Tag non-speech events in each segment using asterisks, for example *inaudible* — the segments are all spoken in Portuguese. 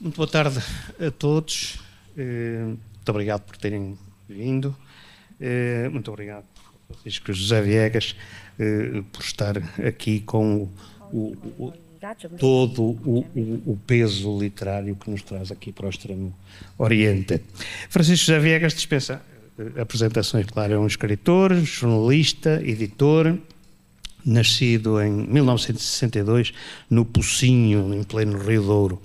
Muito boa tarde a todos. Eh, muito obrigado por terem vindo. Eh, muito obrigado, Francisco José Viegas, eh, por estar aqui com o, o, o, todo o, peso literário que nos traz aqui para o Extremo Oriente. Francisco José Viegas dispensa apresentações, claro, é um escritor, jornalista, editor, nascido em 1962 no Pocinho, em pleno Rio Douro.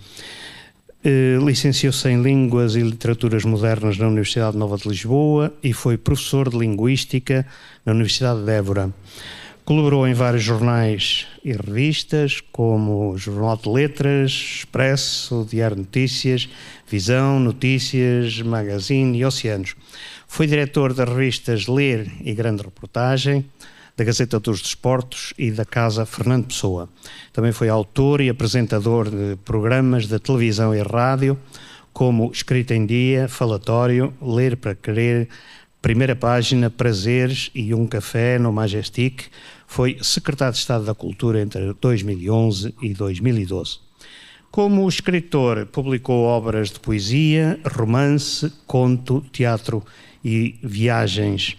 Eh, licenciou-se em Línguas e Literaturas Modernas na Universidade Nova de Lisboa e foi professor de Linguística na Universidade de Évora. Colaborou em vários jornais e revistas, como o Jornal de Letras, Expresso, Diário Notícias, Visão, Notícias, Magazine e Oceanos. Foi diretor das revistas Ler e Grande Reportagem, da Gazeta dos Desportos e da Casa Fernando Pessoa. Também foi autor e apresentador de programas de televisão e rádio, como Escrita em Dia, Falatório, Ler para Querer, Primeira Página, Prazeres e Um Café no Majestic. Foi secretário de Estado da Cultura entre 2011 e 2012. Como escritor, publicou obras de poesia, romance, conto, teatro e viagens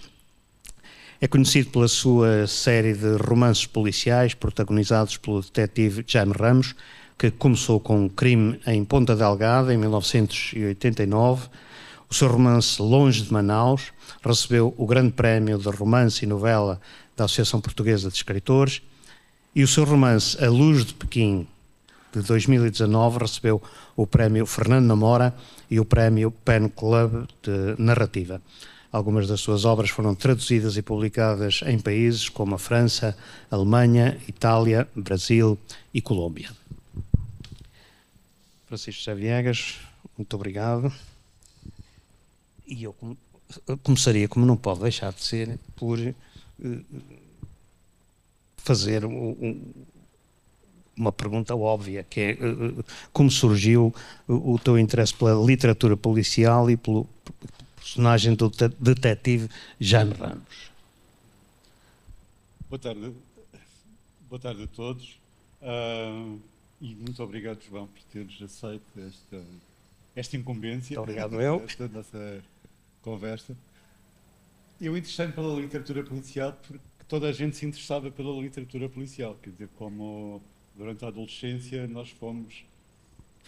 é conhecido pela sua série de romances policiais protagonizados pelo detetive Jaime Ramos, que começou com o crime em Ponta Delgada em 1989. O seu romance Longe de Manaus recebeu o Grande Prémio de Romance e Novela da Associação Portuguesa de Escritores e o seu romance A Luz de Pequim de 2019 recebeu o Prémio Fernando Namora e o Prémio Pen Club de Narrativa. Algumas das suas obras foram traduzidas e publicadas em países como a França, Alemanha, Itália, Brasil e Colômbia. Francisco José Viegas, muito obrigado. E eu começaria, como não pode deixar de ser, por eh, fazer uma pergunta óbvia, que é eh, eh, como surgiu o teu interesse pela literatura policial e pelo, personagem do detetive Jaime Ramos. Boa tarde. Boa tarde a todos. Uh, e muito obrigado, João, por teres aceito esta, esta incumbência. Muito obrigado, eu. *laughs* Esta nossa conversa. Eu é interessei-me pela literatura policial porque toda a gente se interessava pela literatura policial. Quer dizer, como durante a adolescência nós fomos.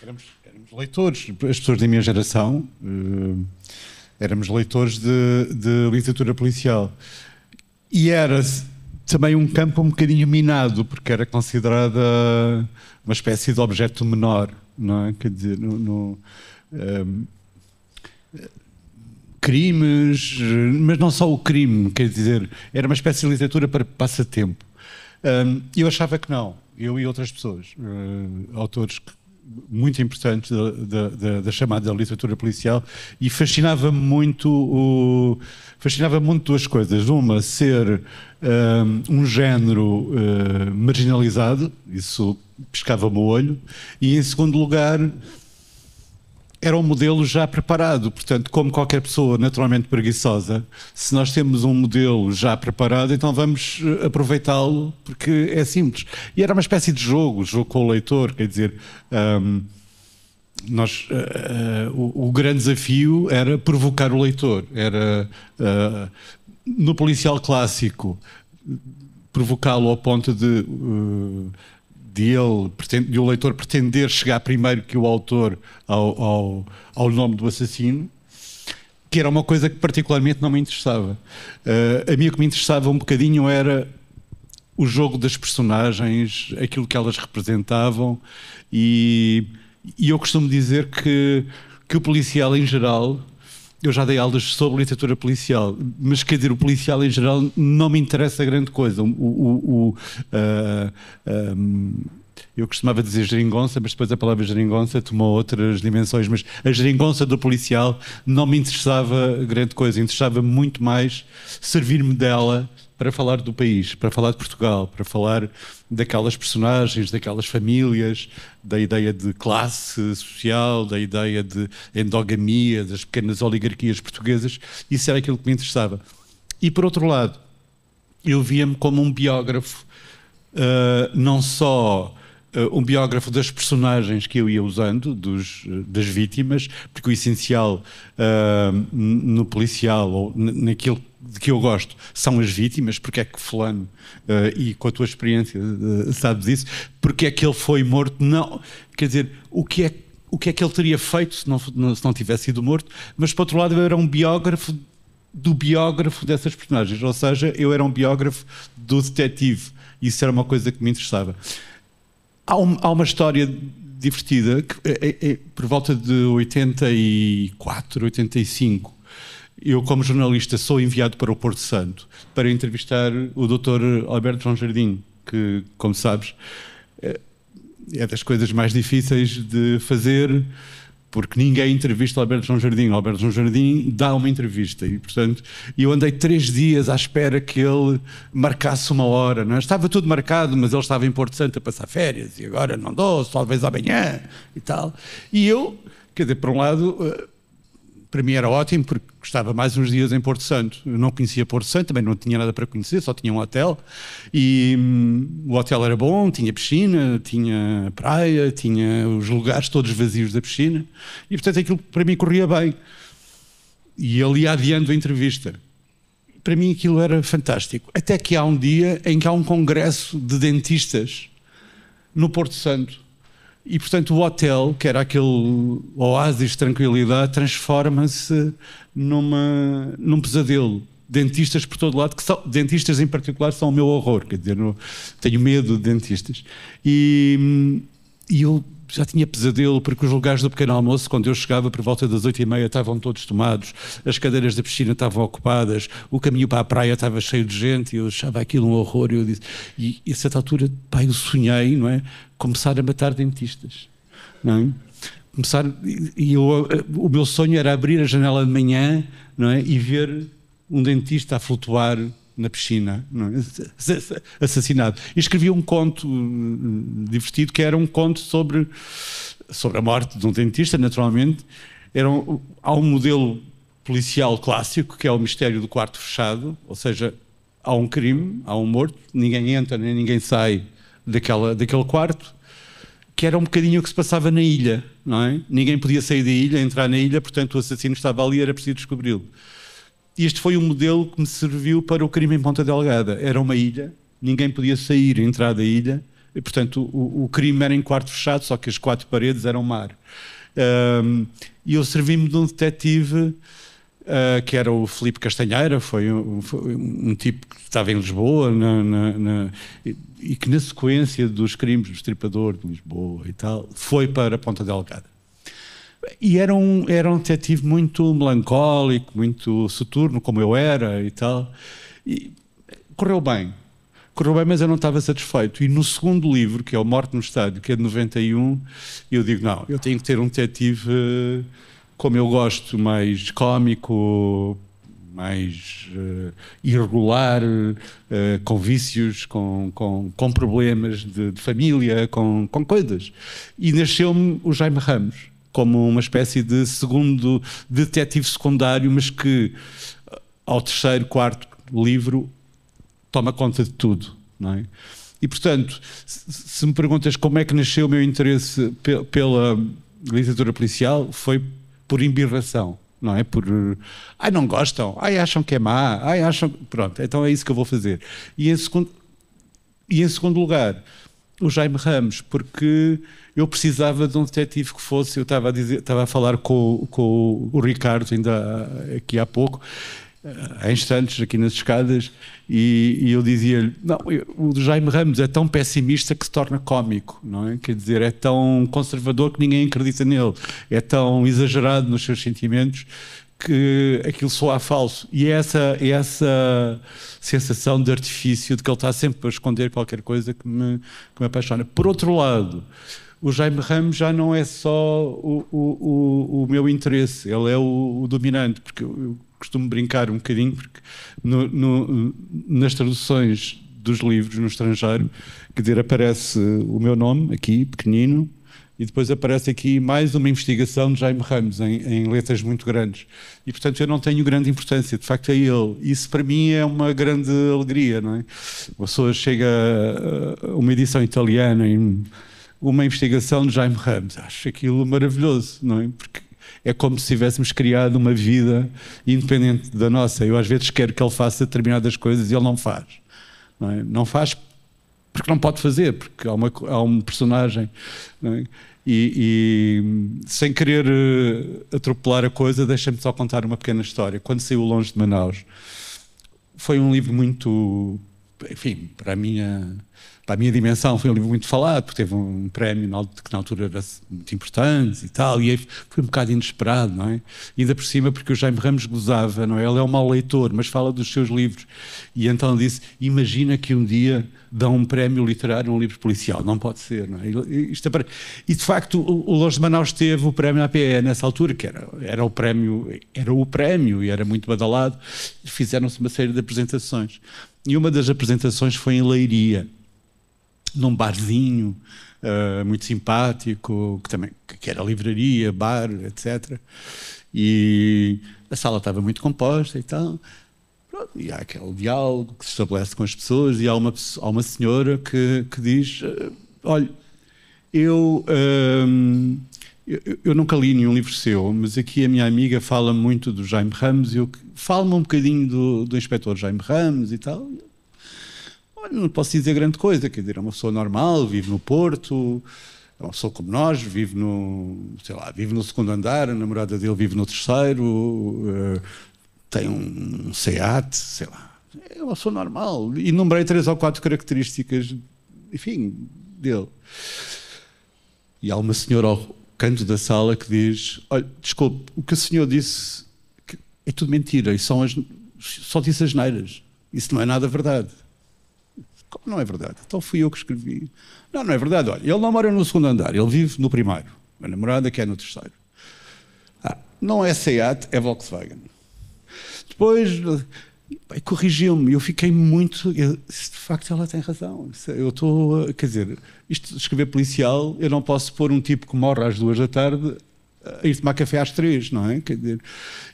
Éramos, éramos leitores, as pessoas da minha geração. Uh, éramos leitores de, de literatura policial. E era também um campo um bocadinho minado, porque era considerada uma espécie de objeto menor, não é? Quer dizer, no, no um, ehm, crimes, mas não só o crime, quer dizer, era uma espécie de literatura para passatempo. Um, ehm, eu achava que não, eu e outras pessoas, uh, autores que muito importantes da, da, da chamada literatura policial e fascinava-me muito o, fascinava muito duas coisas. Uma, ser um, um género uh, marginalizado, isso piscava-me o olho, e em segundo lugar, era um modelo já preparado. Portanto, como qualquer pessoa naturalmente preguiçosa, se nós temos um modelo já preparado, então vamos eh, aproveitá-lo, porque é simples. E era uma espécie de jogo, jogo com o leitor, quer dizer. Um, nós, uh, uh, o, o, grande desafio era provocar o leitor, era uh, no policial clássico provocá-lo ao ponto de de ele, de o leitor pretender chegar primeiro que o autor ao, ao, ao nome do assassino, que era uma coisa que particularmente não me interessava. Uh, a mim o que me interessava um bocadinho era o jogo das personagens, aquilo que elas representavam, e, e eu costumo dizer que, que o policial em geral eu já dei aulas sobre literatura policial, mas quer dizer, o policial em geral não me interessa grande coisa. O, o, o uh, ah, um, ah, eu costumava dizer geringonça, mas depois a palavra geringonça tomou outras dimensões. Mas a geringonça do policial não me interessava grande coisa, interessava muito mais servir-me dela para falar do país, para falar de Portugal, para falar daquelas personagens, daquelas famílias, da ideia de classe social, da ideia de endogamia, das pequenas oligarquias portuguesas. Isso era aquilo que me interessava. E por outro lado, eu via-me como um biógrafo, uh, não só eh, um biógrafo das personagens que eu ia usando, dos, eh, das vítimas, porque o essencial uh, no policial ou naquilo de que eu gosto são as vítimas, porque é que fulano, uh, e com a tua experiência uh, sabes isso, porque é que ele foi morto, não, quer dizer, o que é, o que, é que ele teria feito se não, se não tivesse sido morto, mas por outro lado eu era um biógrafo do biógrafo dessas personagens, ou seja, eu era um biógrafo do detetive, isso era uma coisa que me interessava. Há, um, há uma história divertida que, é, é, é por volta de 84, 85. Eu, como jornalista, sou enviado para o Porto Santo para entrevistar o Dr. Alberto João Jardim, que, como sabes, é, é das coisas mais difíceis de fazer porque ninguém entrevista o Alberto João Jardim. O Alberto João Jardim dá uma entrevista e, portanto, eu andei três dias à espera que ele marcasse uma hora. Não é? Estava tudo marcado, mas ele estava em Porto Santo a passar férias e agora não dou, talvez amanhã e tal. E eu, quer dizer, por um lado eh, para mim era ótimo, porque estava mais uns dias em Porto Santo. Eu não conhecia Porto Santo, também não tinha nada para conhecer, só tinha um hotel. E hum, o hotel era bom, tinha piscina, tinha praia, tinha os lugares todos vazios da piscina. E, portanto, aquilo para mim corria bem. E ali adiando a entrevista. Para mim aquilo era fantástico. Até que há um dia em que há um congresso de dentistas no Porto Santo e portanto o hotel, que era aquele oásis de tranquilidade, transforma-se numa, num pesadelo. Dentistas por todo lado, que são, dentistas em particular são o meu horror, quer dizer, tenho medo de dentistas. E, hum, e eu já tinha pesadelo porque os lugares do pequeno almoço, quando eu chegava por volta das oito e meia, estavam todos tomados, as cadeiras da piscina estavam ocupadas, o caminho para a praia estava cheio de gente, e eu achava aquilo um horror. E, eu disse, e, e a certa altura, pá, eu sonhei, não é? Começar a matar dentistas, não é? Começar, e, e eu, o meu sonho era abrir a janela de manhã não é? e ver um dentista a flutuar na piscina, é? assassinado. E escrevi um conto eh, divertido que era um conto sobre, sobre a morte de um dentista, naturalmente. Era um, há um modelo policial clássico que é o mistério do quarto fechado, ou seja, há um crime, há um morto, ninguém entra nem ninguém sai daquela, daquele quarto, que era um bocadinho o que se passava na ilha, não é? Ninguém podia sair da ilha, entrar na ilha, portanto o assassino estava ali e era preciso descobri-lo este foi o um modelo que me serviu para o crime em Ponta Delgada. Era uma ilha, ninguém podia sair, entrar da ilha, e, portanto o, o crime era em quarto fechado, só que as quatro paredes eram mar. Um, e eu servi-me de um detetive uh, que era o Felipe Castanheira, foi um, foi um, tipo que estava em Lisboa na, na, na, e, e que na sequência dos crimes do estripador de Lisboa e tal, foi para Ponta Delgada. E era um, era um detetive muito melancólico, muito soturno, como eu era e tal. E correu bem. Correu bem, mas eu não estava satisfeito. E no segundo livro, que é o Morte no Estádio, que é de 91, eu digo, não, eu tenho que ter um detetive eh, como eu gosto, mais cómico, mais uh, irregular, uh, com vícios, com, com, com problemas de, de família, com, com coisas. E nasceu-me o Jaime Ramos como uma espécie de segundo detetive secundário, mas que ao terceiro, quarto livro toma conta de tudo, não é? E portanto, se me perguntas como é que nasceu o meu interesse pe pela literatura policial, foi por imbirração, não é? Por ai não gostam, ai acham que é má, ai acham, pronto, então é isso que eu vou fazer. E em segundo, e em segundo lugar, o Jaime Ramos, porque eu precisava de um detetive que fosse. Eu estava a, dizer, estava a falar com, com o Ricardo ainda eh, aqui há pouco, eh, há instantes, aqui nas escadas, e, e eu dizia-lhe: Não, eu, o Jaime Ramos é tão pessimista que se torna cómico, não é? Quer dizer, é tão conservador que ninguém acredita nele, é tão exagerado nos seus sentimentos que aquilo soa falso. E é essa, é essa sensação de artifício, de que ele está sempre a esconder qualquer coisa que me, que me apaixona. Por outro lado, o Jaime Ramos já não é só o, o, o, o meu interesse, ele é o, o dominante, porque eu, eu, costumo brincar um bocadinho, porque no, no, nas traduções dos livros no estrangeiro, quer dizer, aparece o meu nome aqui, pequenino, e depois aparece aqui mais uma investigação de Jaime Ramos, em, em, letras muito grandes. E, portanto, eu não tenho grande importância, de facto é ele. Isso para mim é uma grande alegria, não é? Uma pessoa chega a eh, uma edição italiana em uma investigação de Jaime Ramos, acho aquilo maravilhoso, não é? Porque é como se tivéssemos criado uma vida independente da nossa. Eu às vezes quero que ele faça determinadas coisas e ele não faz. Não, é? não faz porque não pode fazer, porque há, uma, há um personagem. É? E, e, sem querer eh, atropelar a coisa, deixa me só contar uma pequena história. Quando saiu Longe de Manaus, foi um livro muito, enfim, para a minha para a minha dimensão, foi um livro muito falado, porque teve um prémio que na altura era muito importante e tal, e aí foi um bocado inesperado, não é? E ainda por cima, porque o Jaime Ramos gozava, não é? Ele é um mau leitor, mas fala dos seus livros. E então disse: Imagina que um dia dão um prémio literário a um livro policial, não pode ser, não é? E, isto é para... e de facto, o Lourdes de Manaus teve o prémio APE nessa altura, que era, era o prémio, era o prémio e era muito badalado, fizeram-se uma série de apresentações. E uma das apresentações foi em Leiria num barzinho uh, muito simpático, que também que era livraria, bar, etc. E a sala estava muito composta e tal. Pronto, e há aquele diálogo que se estabelece com as pessoas, e há uma, há uma senhora que, que diz: eh, Olha, ehm, eu, eu, nunca li nenhum livro seu, mas aqui a minha amiga fala muito do Jaime Ramos, eu falo-me um bocadinho do, do inspetor Jaime Ramos e tal não posso dizer grande coisa, quer dizer, é uma pessoa normal, vive no Porto, é uma pessoa como nós, vive no, sei lá, vive no segundo andar, a namorada dele vive no terceiro, eh, tem um, SEAT, sei lá. É uma pessoa normal. E nombrei três ou quatro características, enfim, dele. E há uma senhora ao canto da sala que diz: Olha, desculpe, o que o senhor disse é tudo mentira, e são as, só disse as neiras. Isso não é nada verdade. Como não é verdade? Então fui eu que escrevi. Não, não é verdade. Olha, ele não mora no segundo andar, ele vive no primeiro. A namorada que é no terceiro. Ah, não é Seat, é Volkswagen. Depois eh, corrigiu-me, eu fiquei muito. Eu, de facto, ela tem razão. Eu estou. Quer dizer, isto de escrever policial, eu não posso pôr um tipo que morre às duas da tarde eh, a ir tomar café às três, não é? Quer dizer,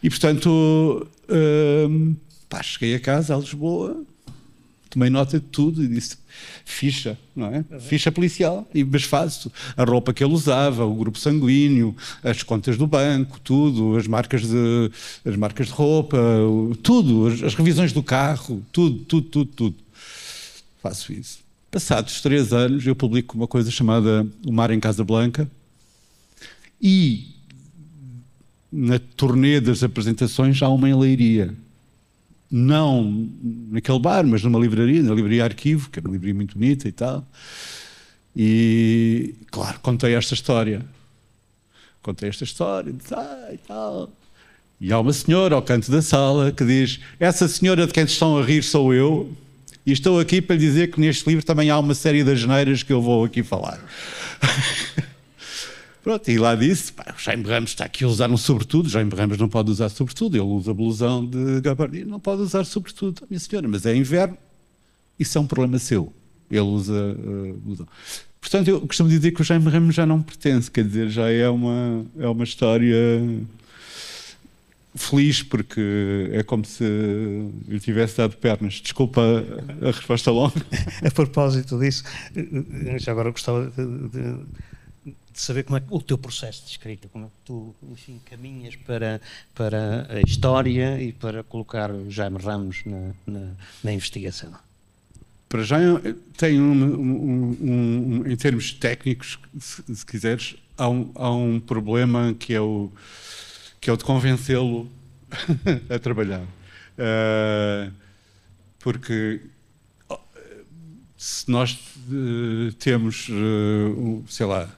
e portanto, hum, pá, cheguei a casa, a Lisboa, tomei nota de tudo e disse ficha, não é? Uhum. Ficha policial, e, mas faço a roupa que ele usava, o grupo sanguíneo, as contas do banco, tudo, as marcas de, as marcas de roupa, tudo, as, as revisões do carro, tudo, tudo, tudo, tudo. Faço isso. Passados três anos, eu publico uma coisa chamada O Mar em Casa Blanca e na turnê das apresentações há uma em Leiria não naquele bar, mas numa livraria, na livraria Arquivo, que é uma livraria muito bonita e tal. E, claro, contei esta história. Contei esta história e tal. E há uma senhora ao canto da sala que diz: Essa senhora de quem estão a rir sou eu, e estou aqui para lhe dizer que neste livro também há uma série de neiras que eu vou aqui falar. *laughs* Pronto, e lá disse, pá, o Jaime Ramos está aqui a usar um sobretudo, o Jaime Ramos não pode usar sobretudo, ele usa blusão de gabardina, não pode usar sobretudo. Minha senhora, mas é inverno, isso é um problema seu. Ele usa uh, blusão. Portanto, eu costumo dizer que o Jaime Ramos já não pertence, quer dizer, já é uma, é uma história feliz porque é como se lhe tivesse dado pernas. Desculpa a, resposta longa. *laughs* A propósito disso, eh, eh, já agora gostava de, de de saber como é que o teu processo de escrita, como é que tu, enfim, caminhas para, para a história e para colocar o Jaime Ramos na, na, na investigação? Para já, tem um, um, um, um, em termos técnicos, se, se quiseres, há, há um, problema que é o, que é o de convencê-lo *laughs* a trabalhar. Uh, porque se nós uh, temos, uh, sei lá,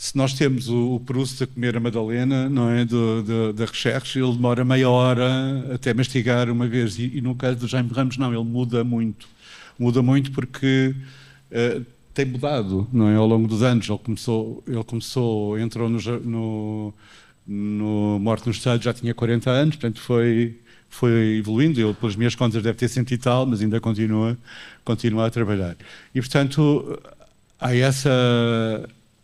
se nós temos o, o Proust a comer a Madalena, não é? Do, do, da Recherche, ele demora meia hora até mastigar uma vez. E, e no caso do Jaime Ramos, não, ele muda muito. Muda muito porque uh, tem mudado, não é? Ao longo dos anos. Ele começou, ele começou entrou no, no, no Morte no Estado, já tinha 40 anos, portanto foi foi evoluindo, ele pelas minhas contas deve ter sentido e tal, mas ainda continua, continua a trabalhar. E portanto há essa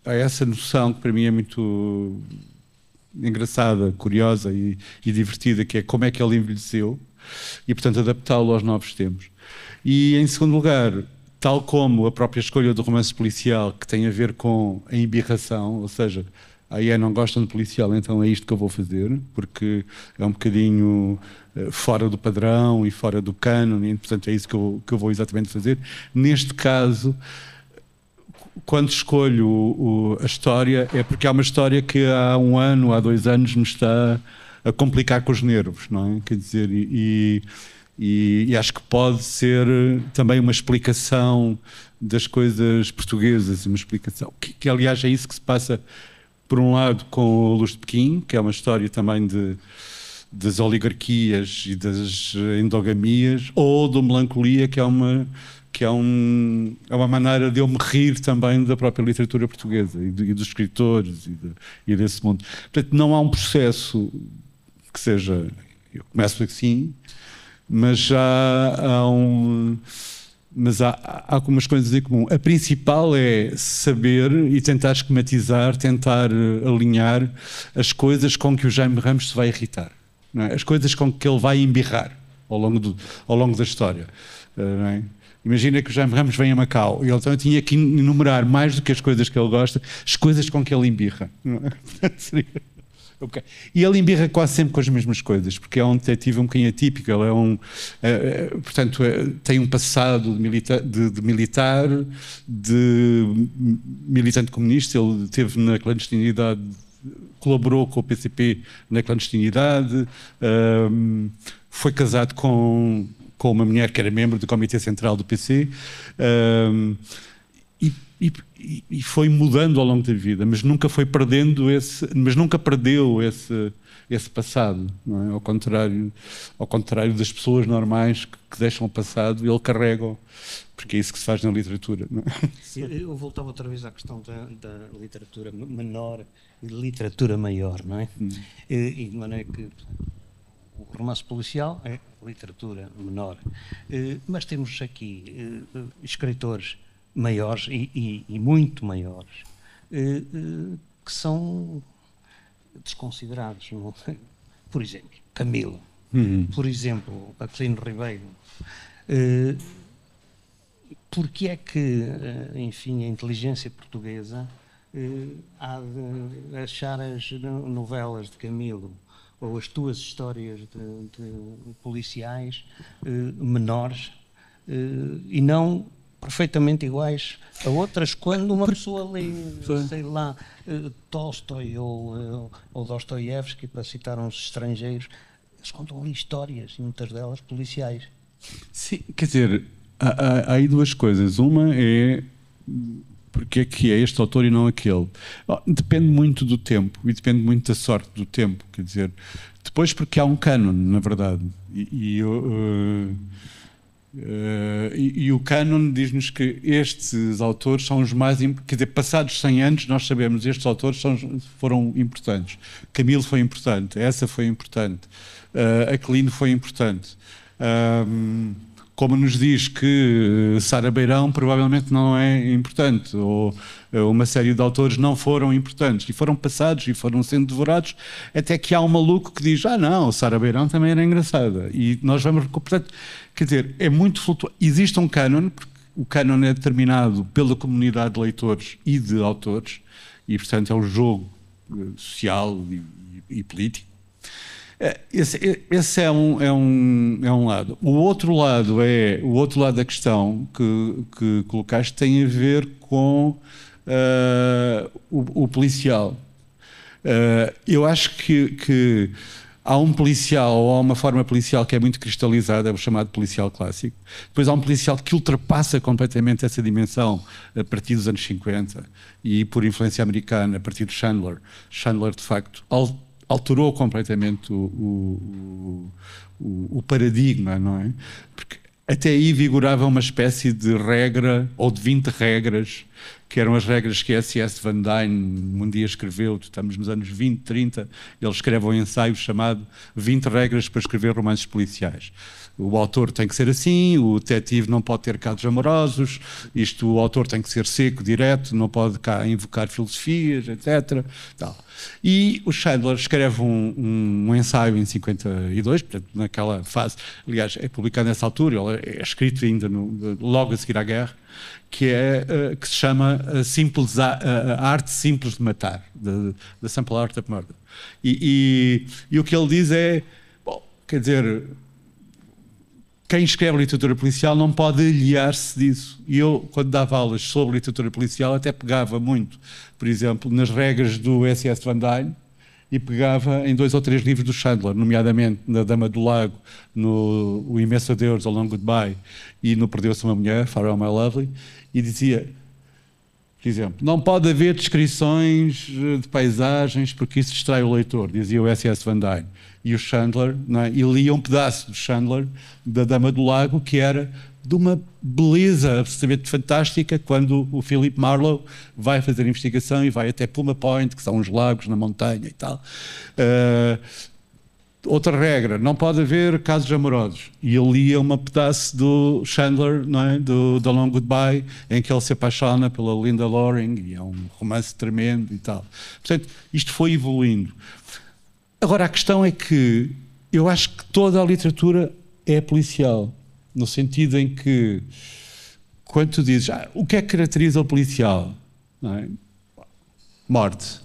há essa noção que para mim é muito engraçada, curiosa e, e divertida, que é como é que ele envelheceu e, portanto, adaptá-lo aos novos tempos. E, em segundo lugar, tal como a própria escolha do romance policial, que tem a ver com a embirração, ou seja, aí ah, é não gostam de policial, então é isto que eu vou fazer, porque é um bocadinho eh, fora do padrão e fora do cânone, portanto é isso que eu, que eu vou exatamente fazer. Neste caso, quando escolho o, o, a história é porque há uma história que há um ano, há dois anos me está a complicar com os nervos, não é? Quer dizer, e, e, e acho que pode ser também uma explicação das coisas portuguesas, uma explicação que, que aliás é isso que se passa por um lado com o Luz de Pequim, que é uma história também de das oligarquias e das endogamias, ou do Melancolia, que é uma que é, um, é uma maneira de eu me rir também da própria literatura portuguesa e, de, e dos escritores e, de, e, desse mundo. Portanto, não há um processo que seja. Eu começo assim, mas já há um. Mas há, há algumas coisas em comum. A principal é saber e tentar esquematizar, tentar eh, alinhar as coisas com que o Jaime Ramos se vai irritar, é? as coisas com que ele vai embirrar ao longo, do, ao longo da história. Eh, é? Imagina que o Jaime Ramos vem a Macau e ele então tinha que enumerar mais do que as coisas que ele gosta, as coisas com que ele embirra. É? *laughs* okay. E ele embirra quase sempre com as mesmas coisas, porque é um detetive um bocadinho atípico. Ele é um. Eh, eh, portanto, é, tem um passado de, milita de, de, militar, de militante comunista. Ele teve na clandestinidade, colaborou com o PCP na clandestinidade, ehm, foi casado com com uma mulher que era membro do Comitê Central do PC. Um, e, e, e, foi mudando ao longo da vida, mas nunca foi perdendo esse, mas nunca perdeu esse, esse passado, é? ao contrário, ao contrário das pessoas normais que, que deixam o passado, ele carrega, porque é isso que se faz na literatura. É? Eu, eu voltava outra vez à questão da, da literatura menor e literatura maior, não é? Hum. E, e de maneira que o romance policial é literatura menor. Eh, mas temos aqui eh, eh, escritores maiores e, e, e muito maiores que são desconsiderados. É? Por exemplo, Camilo. Uhum. Por exemplo, Aquilino Ribeiro. Porquê é que, enfim, a inteligência portuguesa há de achar as novelas de Camilo ou as tuas histórias de, de policiais uh, menores uh, e não perfeitamente iguais a outras quando uma pessoa lê, sei lá, uh, Tolstói ou, ou Dostoiévski, para citar uns estrangeiros, eles contam ali histórias e muitas delas policiais. Sim, quer dizer, há, há, há aí duas coisas. Uma é porque é que é este autor e não aquele? Depende muito do tempo e depende muito da sorte do tempo, quer dizer, depois porque há um cânone, na verdade, e, e, uh, uh, e, e o cânone diz-nos que estes autores são os mais, quer dizer, passados 100 anos nós sabemos estes autores são, foram importantes. Camilo foi importante, essa foi importante, uh, eh, Aquilino foi importante como nos diz que eh, Sara Beirão provavelmente não é importante, ou eh, uma série de autores não foram importantes, e foram passados e foram sendo devorados, até que há um maluco que diz, ah não, Sara Beirão também era engraçada, e nós vamos, portanto, quer dizer, é muito flutuante, existe um cânon, porque o cânon é determinado pela comunidade de leitores e de autores, e portanto é um jogo eh, social e, e, e político, é, esse, esse é, um, é, um, é um lado. O outro lado é o outro lado da questão que, que colocaste tem a ver com uh, o, o, policial. Uh, eu acho que, que há um policial ou há uma forma policial que é muito cristalizada, é o chamado policial clássico. Depois há um policial que ultrapassa completamente essa dimensão a partir dos anos 50 e por influência americana, a partir de Chandler. Chandler, de facto, alterou completamente o, o, o, o paradigma, não é? Porque até aí vigorava uma espécie de regra ou de 20 regras, que eram as regras que S.S. Van Dyne um dia escreveu, estamos nos anos 20, 30, ele escreve um ensaio chamado 20 regras para escrever romances policiais o autor tem que ser assim, o detetive não pode ter casos amorosos, isto o autor tem que ser seco, direto, não pode cá invocar filosofias, etc. Tal. E o Chandler escreve um, um, um, ensaio em 52, portanto, naquela fase, aliás, é publicado nessa altura, é escrito ainda no, logo a seguir à guerra, que, é, uh, que se chama a, eh, simples, a, a eh, Arte Simples de Matar, the, the Simple Art of Murder. E, e, e o que ele diz é, bom, quer dizer, quem escreve literatura policial não pode aliar-se disso. E eu, quando dava aulas sobre literatura policial, até pegava muito, por exemplo, nas regras do S.S. Van Dyne, e pegava em dois ou três livros do Chandler, nomeadamente na Dama do Lago, no O Imenso Adeus, ao Long Goodbye, e no Perdeu-se uma Mulher, Farewell My Lovely, e dizia, por exemplo, não pode haver descrições eh, de paisagens porque isso distrai o leitor, dizia o S.S. Van Dyne e o Chandler, é? e lia um pedaço do Chandler, da Dama do Lago, que era de uma beleza absolutamente fantástica quando o Philip Marlowe vai fazer investigação e vai até Puma Point, que são uns lagos na montanha e tal. Uh, outra regra, não pode haver casos amorosos. E lia um pedaço do Chandler, não é? do The Long Goodbye, em que ele se apaixona pela Linda Loring e é um romance tremendo e tal. Portanto, isto foi evoluindo. Agora, a questão é que eu acho que toda a literatura é policial, no sentido em que, quando tu dizes ah, o que é que caracteriza o policial? É? Morte.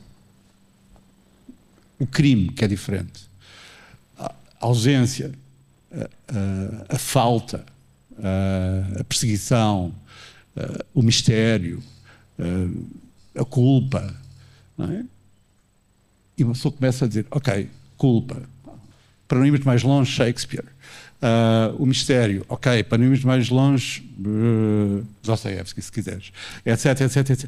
O crime, que é diferente. A ausência, a, a, a falta, a, a perseguição, o mistério, a culpa. Não é? E uma pessoa começa a dizer, ok, culpa. Para não irmos mais longe, Shakespeare. Uh, o mistério, ok, para não irmos mais longe, uh, Dostoevsky, se quiseres, etc, etc, etc.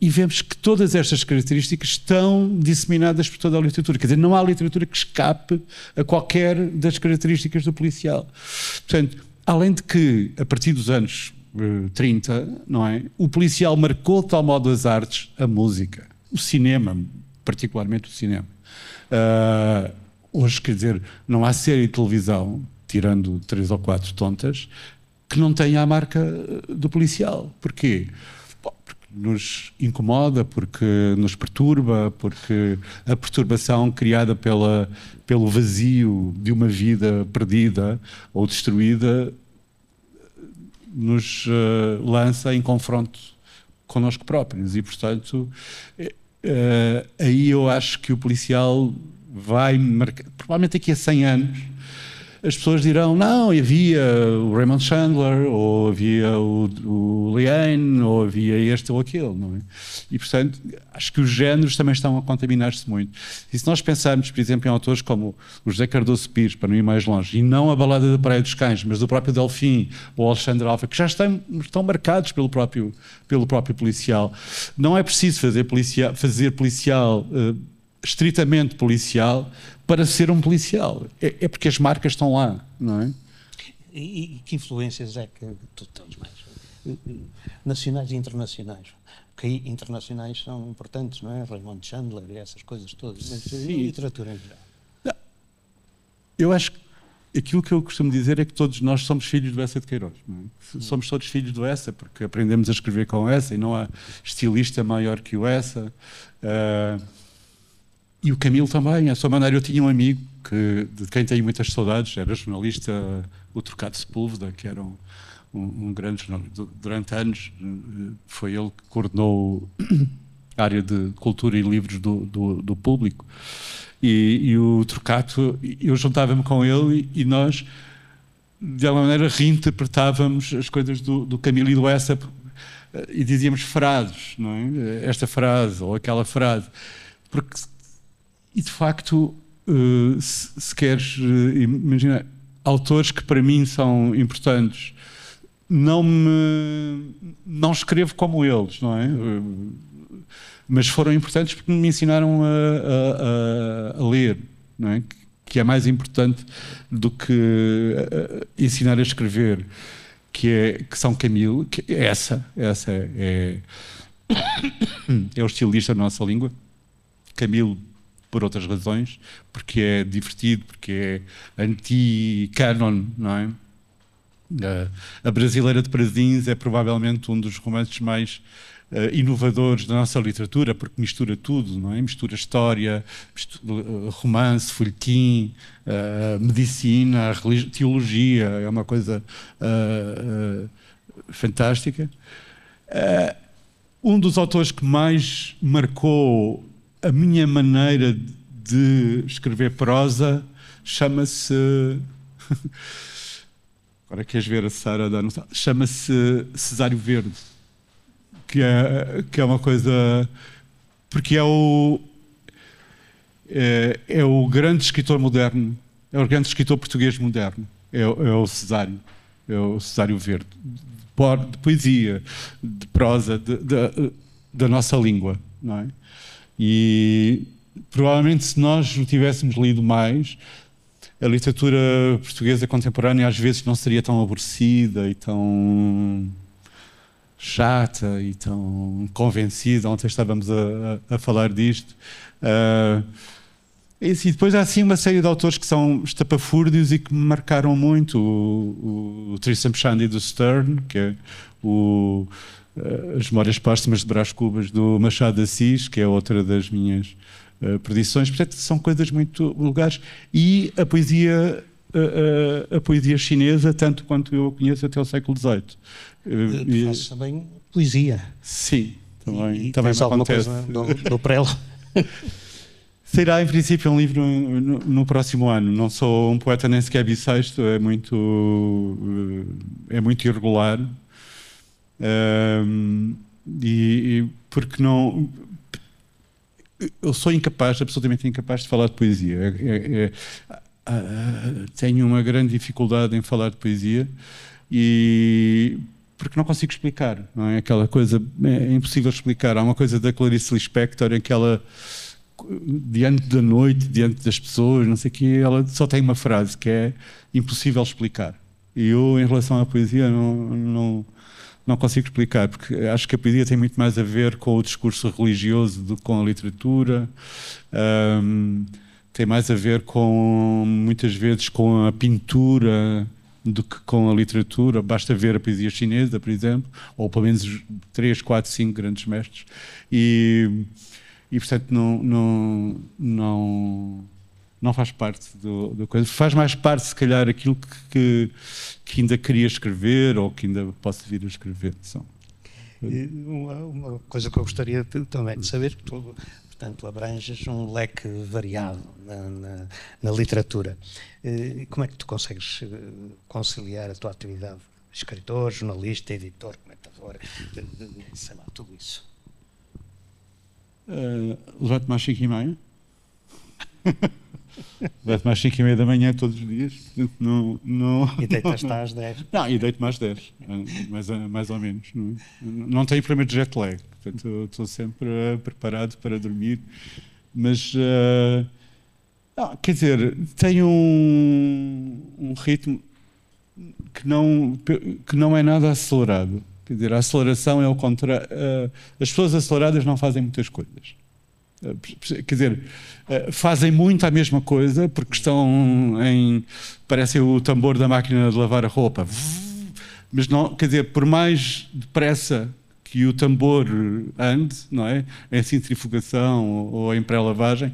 E vemos que todas estas características estão disseminadas por toda a literatura. Quer dizer, não há literatura que escape a qualquer das características do policial. Portanto, além de que, a partir dos anos 30, ah, não é? O policial marcou de tal modo as artes, a música, o cinema, particularmente o cinema. Uh, hoje, quer dizer, não há série de televisão, tirando três ou quatro tontas, que não tenha a marca ah, do policial. Porquê? porque nos incomoda, porque nos perturba, porque a perturbação criada pela, pelo vazio de uma vida perdida ou destruída nos uh, lança em confronto connosco próprios e, portanto, é, Uh, aí eu acho que o policial vai marcar, provavelmente daqui a 100 anos, as pessoas dirão: não, havia o Raymond Chandler, ou havia o, o Leane, ou havia este ou aquele. Não é? E, portanto, acho que os géneros também estão a contaminar-se muito. E se nós pensarmos, por exemplo, em autores como o José Cardoso Pires, para não ir mais longe, e não a Balada da Praia dos Cães, mas do próprio Delfim ou Alexandre Alfa, que já estão, estão marcados pelo próprio, pelo próprio policial, não é preciso fazer policial. Fazer policial uh, estritamente policial para ser um policial. É, é porque as marcas estão lá, não é? E, e que influências é que tu tens mais? Nacionais e internacionais que internacionais são importantes, não é? Raymond Chandler e essas coisas todas. Mas Sim. literatura em geral. Eu acho que aquilo que eu costumo dizer é que todos nós somos filhos do Essa de Queiroz. É? Hum. Somos todos filhos do Essa, porque aprendemos a escrever com Essa e não há estilista maior que o Essa. Uh, e o Camilo também, a sua maneira. Eu tinha um amigo que, de quem tenho muitas saudades, era jornalista, o Trocado Sepúlveda, que era um, um, um grande jornalista. Durante anos, eh, foi ele que coordenou a área de cultura e livros do, do, do público. E, e, o Trocato, eu juntava-me com ele e, e, nós, de alguma maneira, reinterpretávamos as coisas do, do Camilo e do Essa eh, e dizíamos frases, não é? Esta frase ou aquela frase. Porque e de facto, eh, se, se, queres eh, imaginar, autores que para mim são importantes, não me não escrevo como eles, não é? Mas foram importantes porque me ensinaram a, a, a ler, não é? Que é mais importante do que eh, ensinar a escrever, que é que são Camilo, que é essa, essa é, é, *coughs* é o estilista da nossa língua, Camilo por outras razões, porque é divertido, porque é anti-canon, não é? Eh, a Brasileira de Prazins é provavelmente um dos romances mais eh, inovadores da nossa literatura, porque mistura tudo, não é? Mistura história, mistura eh, romance, folhetim, medicina, teologia, é uma coisa uh, uh, fantástica. Uh, um dos autores que mais marcou a minha maneira de escrever prosa chama-se. *laughs* Agora queres ver a Sara da Chama-se Cesário Verde, que é, que é uma coisa. Porque é o. É, é o grande escritor moderno, é o grande escritor português moderno, é, é o Cesário, é o Cesário Verde, de, de poesia, de prosa, da nossa língua, não é? E provavelmente se nós o tivéssemos lido mais, a literatura portuguesa contemporânea às vezes não seria tão aborrecida e tão chata e tão convencida. Ontem estávamos a, a, a falar disto. Uh, e depois há sim uma série de autores que são estapafúrdios e que me marcaram muito. O, o, o Tristram Shandy do Stern, que é o eh, as Memórias Póstumas de Brás Cubas, do Machado de Assis, que é outra das minhas uh, predições. Portanto, são coisas muito vulgares. E a poesia, uh, uh, a poesia chinesa, tanto quanto eu a conheço, até o século XVIII. Uh, fazes também poesia. Sim, também, e, também me acontece. coisa do, do prelo? *laughs* Será, em princípio, um livro no, no, próximo ano. Não sou um poeta nem sequer bissexto, é muito, é muito irregular, e, e, porque não. Eu sou incapaz, absolutamente incapaz de falar de poesia. É, é, é, ah, ah, tenho uma grande dificuldade em falar de poesia e porque não consigo explicar, não é? Aquela coisa é, é, impossível explicar. Há uma coisa da Clarice Lispector em que ela diante da noite, diante das pessoas, não sei o quê, ela só tem uma frase que é impossível explicar. E eu em relação à poesia não, não não consigo explicar, porque acho que a poesia tem muito mais a ver com o discurso religioso do que com a literatura, um, tem mais a ver com, muitas vezes, com a pintura do que com a literatura. Basta ver a poesia chinesa, por exemplo, ou pelo menos três, quatro, cinco grandes mestres. E, e portanto, não, não, não não faz parte do, do coisa. Faz mais parte, se calhar, aquilo que, que, ainda queria escrever ou que ainda posso vir a escrever. São. Uma, uma coisa que eu gostaria também de saber, que tu, portanto, abranges um leque variado na, na, na literatura. Como é que tu consegues eh, conciliar a tua atividade escritor, jornalista, editor, comentador, sei lá, tudo isso. Uh, eh, Levar-te mais chique e meia? *laughs* Deito-me às 5 e meia da manhã todos os dias. Não, não, e deitas-te às 10. Não, e deito-me às 10, mais, mais ou menos. É? Não, não tenho problema de jet lag, portanto estou sempre eh, preparado para dormir. Mas, uh, quer dizer, tenho um, um ritmo que não, que não é nada acelerado. Quer dizer, a aceleração é o contrário. Uh, eh, as pessoas aceleradas não fazem muitas coisas. Quer dizer, eh, fazem muito a mesma coisa porque estão em. parecem o tambor da máquina de lavar a roupa. Mas não, quer dizer, por mais depressa que o tambor ande, não é? Em centrifugação ou em pré-lavagem,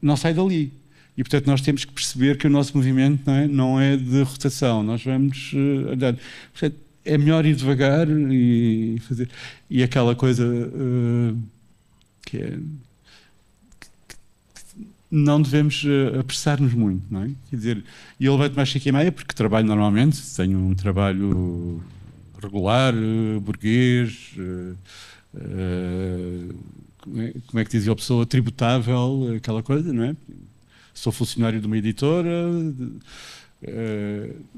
não sai dali. E, portanto, nós temos que perceber que o nosso movimento não é, não é de rotação, nós vamos eh, andando. Portanto, é melhor ir devagar e fazer. E aquela coisa uh, que é não devemos uh, apressar-nos muito, não é? Quer dizer, e eu levanto mais às 5 e meia porque trabalho normalmente, tenho um trabalho regular, uh, burguês, uh, como é que dizia a pessoa, tributável, aquela coisa, não é? Sou funcionário de uma editora,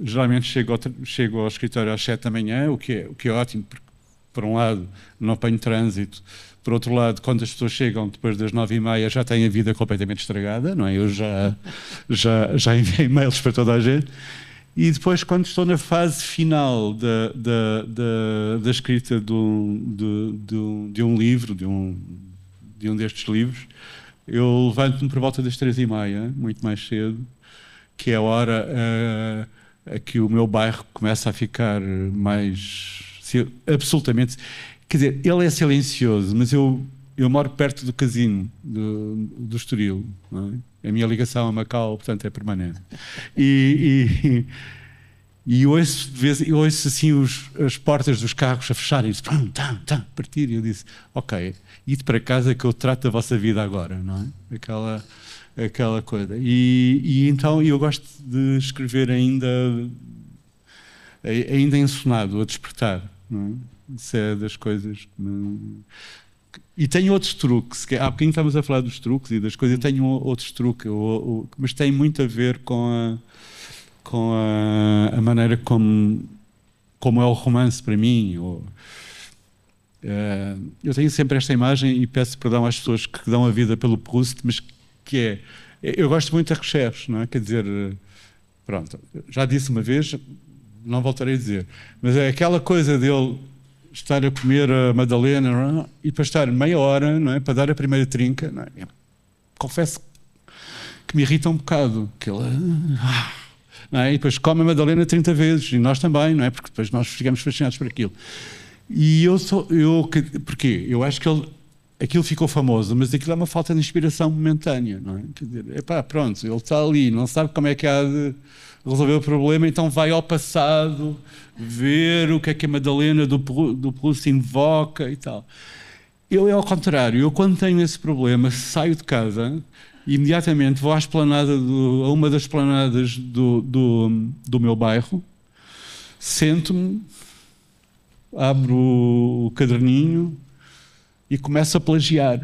geralmente chego ao, chego ao escritório às 7 da manhã, o que é, o que é ótimo, porque, por um lado, não apanho trânsito, por outro lado, quando as pessoas chegam depois das nove e meia, já têm a vida completamente estragada, não é? Eu já, já, já enviei e-mails para toda a gente. E depois, quando estou na fase final da, da, da, da escrita de um, de, de, um, de um livro, de um, de um destes livros, eu levanto-me por volta das três e meia, muito mais cedo, que é a hora uh, a que o meu bairro começa a ficar mais absolutamente Quer dizer, ele é silencioso, mas eu, eu moro perto do casino, do, do Estoril. É? A minha ligação a Macau, portanto, é permanente. E, e, e ouço, ouço assim os, as portas dos carros a fecharem-se, tam, tam, partir. E eu disse: Ok, ide para casa que eu trato a vossa vida agora, não é? Aquela aquela coisa. E, e, então eu gosto de escrever ainda, ainda ensinado, a despertar. É? Isso é das coisas que E tem outros truques. Há bocadinho estávamos a falar dos truques e das coisas. Eu tenho outros truques, mas tem muito a ver com a, com a, a maneira como, como é o romance para mim. Ou, eh, eu tenho sempre esta imagem e peço perdão às pessoas que dão a vida pelo Proust, mas que é. Eu gosto muito de Recheves, não é? Quer dizer, pronto, já disse uma vez, não voltarei a dizer, mas é aquela coisa dele estar a comer a Madalena é? e para estar meia hora não é? para dar a primeira trinca. É? é? Confesso que me irrita um bocado. Aquela... Ah, é? E depois come a Madalena 30 vezes e nós também, não é? porque depois nós ficamos fascinados por aquilo. E eu sou. Eu, porquê? Eu acho que ele aquilo ficou famoso, mas aquilo é uma falta de inspiração momentânea, não é? Quer dizer, epá, pronto, ele está ali, não sabe como é que há de resolver o problema, então vai ao passado ver o que é que a Madalena do, do Plus invoca e tal. Eu é ao contrário, eu quando tenho esse problema, saio de casa, imediatamente vou à esplanada do, a uma das esplanadas do, do, do meu bairro, sento-me, abro o caderninho, e começo a plagiar.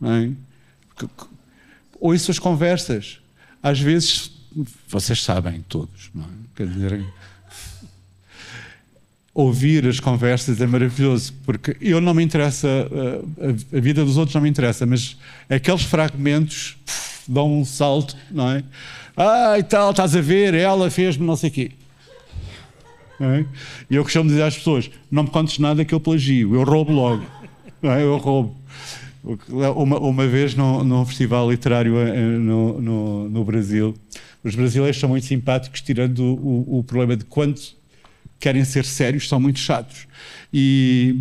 Não é? Ouço as conversas. Às vezes, vocês sabem todos, não é? Quer dizer, ouvir as conversas é maravilhoso, porque eu não me interessa, eh, a, a, vida dos outros não me interessa, mas aqueles fragmentos dão um salto, não é? Ah, e tal, estás a ver, ela fez-me não sei o quê. É? E é? eu costumo dizer às pessoas: não me contes nada que eu plagio, eu roubo logo não é? Eu roubo. Uma, uma vez num, num festival literário eh, no, no, no, Brasil, os brasileiros são muito simpáticos, tirando o, o problema de quando querem ser sérios, são muito chatos. E,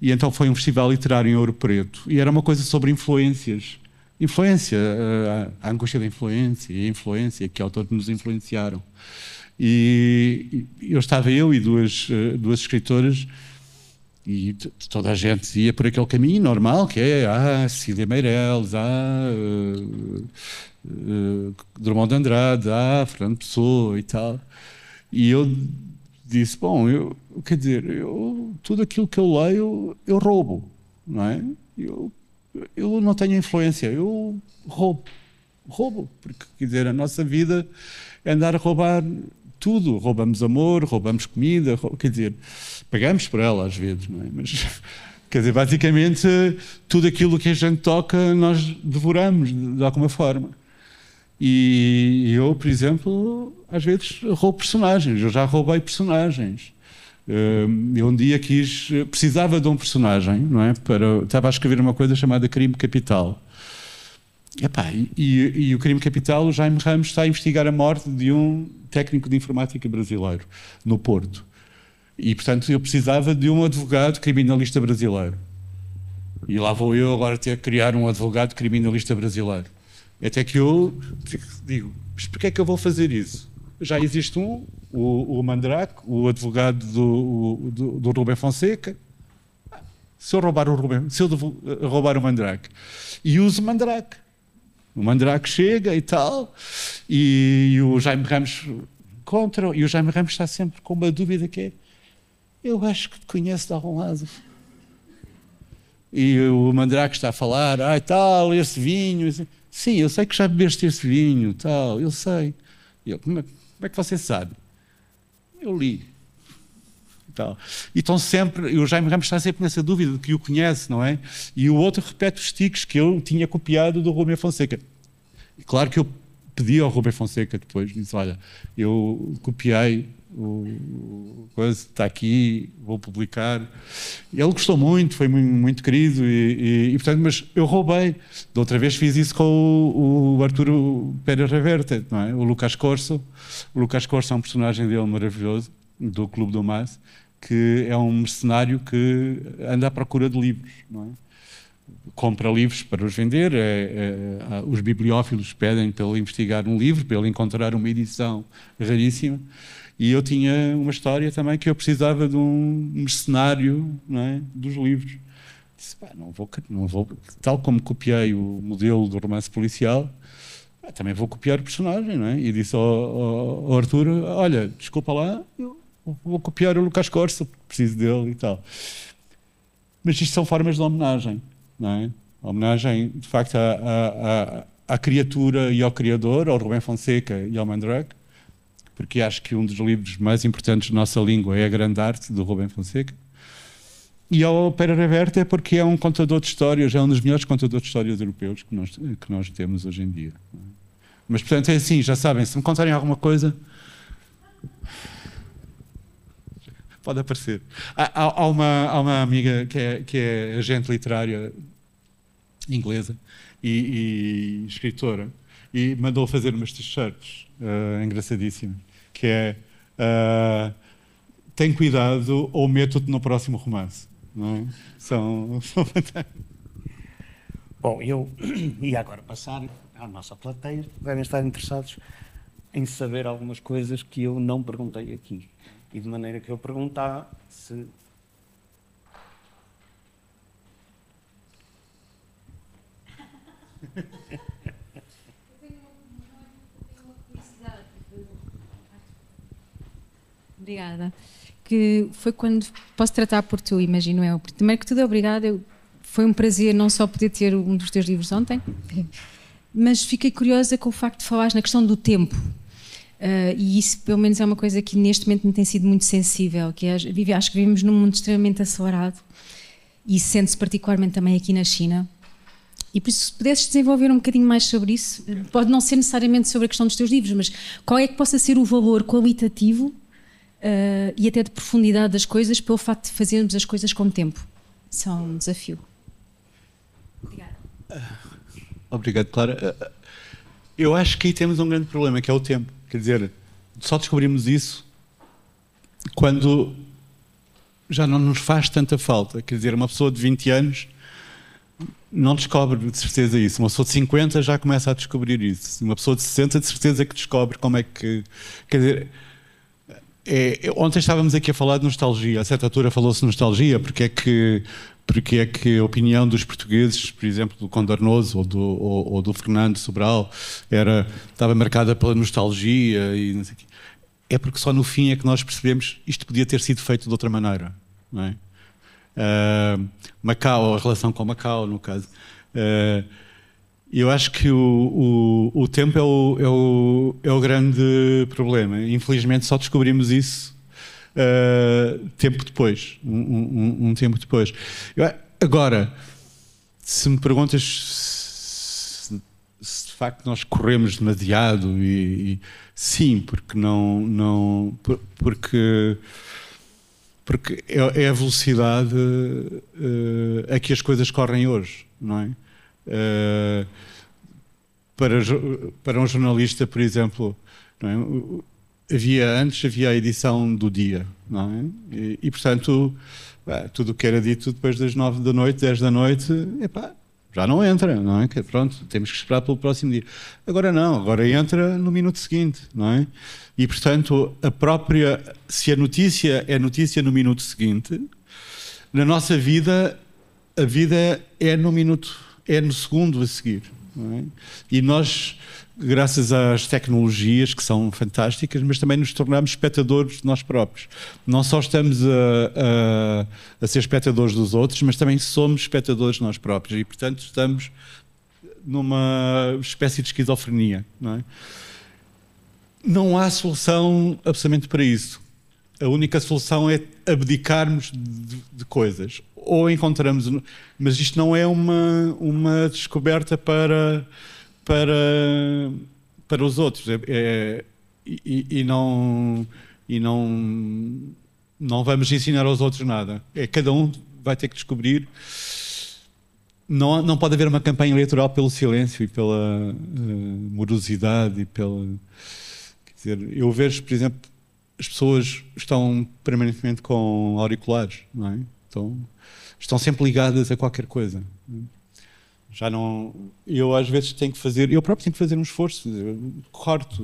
e então foi um festival literário em Ouro Preto. E era uma coisa sobre influências. Influência, eh, a angústia da influência a influência que autores nos influenciaram. E eu estava eu e duas, eh, duas escritoras e toda a gente ia por aquele caminho normal, que é, ah, Cília Meireles, ah, uh, uh, Drummond Andrade, ah, Fernando Pessoa e tal. E eu disse, bom, eu, quer dizer, eu, tudo aquilo que eu leio, eu roubo, não é? Eu, eu não tenho influência, eu roubo, roubo, porque, quer dizer, a nossa vida é andar a roubar tudo. Roubamos amor, roubamos comida, quer dizer, pagamos por ela às vezes, não é? Mas, *laughs* quer dizer, basicamente, tudo aquilo que a gente toca, nós devoramos de alguma forma. E eu, por exemplo, às vezes roubo personagens, eu já roubei personagens. Hum, eu um dia quis, precisava de um personagem, não é? Para, estava a escrever uma coisa chamada Crime Capital Epá, e, e, e, o crime capital, o Jaime Ramos está a investigar a morte de um técnico de informática brasileiro no Porto. E, portanto, eu precisava de um advogado criminalista brasileiro. E lá vou eu agora ter que criar um advogado criminalista brasileiro. Até que eu digo, mas porquê é que eu vou fazer isso? Já existe um, o, o Mandrake, o advogado do, do, do Rubem Fonseca, se eu roubar o Rubem, se eu eh, roubar o Mandrake. E uso Mandrake. O Mandrake chega e tal, e, o Jaime Ramos contra, e o Jaime Ramos está sempre com uma dúvida que é, eu acho que te conheço de algum lado. E o Mandrake está a falar, ah, tal, esse vinho, sim, eu sei que já bebeste esse vinho, tal, eu sei. E eu, como, é, como é que você sabe? Eu li tal. E estão sempre, o Jaime Ramos está sempre nessa dúvida de que o conhece, não é? E o outro repete os tiques que eu tinha copiado do Rubem Fonseca. E claro que eu pedi ao Rubem Fonseca depois, disse, olha, eu copiei o, coisa está aqui, vou publicar. Ele gostou muito, foi muito, muito querido, e, e, e, portanto, mas eu roubei. Da outra vez fiz isso com o, o Arturo Pérez Reverte, não é? o Lucas Corso. O Lucas Corso é um personagem dele maravilhoso, do Clube do Mas, que é um mercenário que anda à procura de livros, não é? compra livros para os vender, é, é, é, os bibliófilos pedem para ele investigar um livro, para ele encontrar uma edição raríssima. E eu tinha uma história também que eu precisava de um mercenário é, dos livros. Disse, não vou, não vou, tal como copiei o modelo do romance policial, também vou copiar o personagem, não é? E disse ao, ao, ao Arthur, olha, desculpa lá, eu vou copiar o Lucas Corso, preciso dele e tal. Mas isto são formas de homenagem, não é? Homenagem, de facto, à, à, à criatura e ao criador, ao Rubem Fonseca e ao Mandrake, porque acho que um dos livros mais importantes da nossa língua é A Grande Arte, do Rubem Fonseca. E ao Pera Reverte é porque é um contador de histórias, é um dos melhores contadores de histórias europeus que nós, que nós temos hoje em dia. É? Mas, portanto, é assim, já sabem, se me contarem alguma coisa, pode aparecer. Há, há, uma, há uma amiga que é, que é agente literária inglesa e, e escritora e mandou fazer umas t-shirts uh, engraçadíssimas, que é uh, tem cuidado ou meto-te no próximo romance. Não é? São, *laughs* são Bom, eu ia *clears throat* agora passar à nossa plateia, devem estar interessados em saber algumas coisas que eu não perguntei aqui e de maneira que eu perguntar se Eu tenho uma curiosidade. Obrigada. Que foi quando posso tratar por tu, imagino eu. Primeiro que tudo, obrigada. Eu, foi um prazer não só poder ter um dos teus livros ontem, *laughs* mas fiquei curiosa com o facto de falares na questão do tempo, Uh, e isso, pelo menos, é uma coisa que neste momento me tem sido muito sensível, que é, acho que vivemos num mundo extremamente acelerado e sente-se particularmente também aqui na China. E por isso, se pudesses desenvolver um bocadinho mais sobre isso, pode não ser necessariamente sobre a questão dos teus livros, mas qual é que possa ser o valor qualitativo uh, e até de profundidade das coisas pelo facto de fazermos as coisas com tempo? Isso é um desafio. Obrigada. Ah, obrigado, Clara. Eu acho que aí temos um grande problema, que é o tempo Quer dizer, só descobrimos isso quando já não nos faz tanta falta. Quer dizer, uma pessoa de 20 anos não descobre de certeza isso. Uma pessoa de 50 já começa a descobrir isso. Uma pessoa de 60 de certeza que descobre como é que. Quer dizer, é, é, ontem estávamos aqui a falar de nostalgia. A certa altura falou-se nostalgia, porque é que porque é que a opinião dos portugueses, por exemplo, do Condornoso ou do, ou, ou do Fernando Sobral, era, estava marcada pela nostalgia e não sei o quê. É porque só no fim é que nós percebemos isto podia ter sido feito de outra maneira. Não é? Uh, Macau, a relação com Macau, no caso. Uh, eu acho que o, o, o tempo é o, é, o, é o grande problema. Infelizmente só descobrimos isso uh, tempo depois. Um, um, um tempo depois. Eu, agora, se me perguntas se, se, de facto nós corremos demasiado, e, e sim, porque não. não porque porque é, é a velocidade uh, a que as coisas correm hoje, não é? Eh, para, para um jornalista, por exemplo, é? havia antes havia a edição do dia, é? e, e, portanto, tudo o que era dito depois das nove da noite, dez da noite, epá, já não entra, não é? Que, é, pronto, temos que esperar pelo próximo dia. Agora não, agora entra no minuto seguinte, não é? E portanto, a própria, se a notícia é notícia no minuto seguinte, na nossa vida, a vida é no minuto é no segundo a seguir. É? E nós, graças às tecnologias que são fantásticas, mas também nos tornamos espectadores de nós próprios. Não só estamos a, a, a ser espectadores dos outros, mas também somos espectadores de nós próprios e, portanto, estamos numa espécie de esquizofrenia. Não, é? não há solução absolutamente para isso. A única solução é abdicarmos de, de coisas ou encontramos. Mas isto não é uma, uma descoberta para, para, para os outros. É, é, e, e, não, e não, não vamos ensinar aos outros nada. É, cada um vai ter que descobrir. Não, não pode haver uma campanha eleitoral pelo silêncio e pela uh, morosidade e pela. Quer dizer, eu vejo, por exemplo, as pessoas estão permanentemente com auriculares, não é? Estão, estão sempre ligadas a qualquer coisa. Já não. Eu às vezes tenho que fazer. Eu próprio tenho que fazer um esforço. Corto.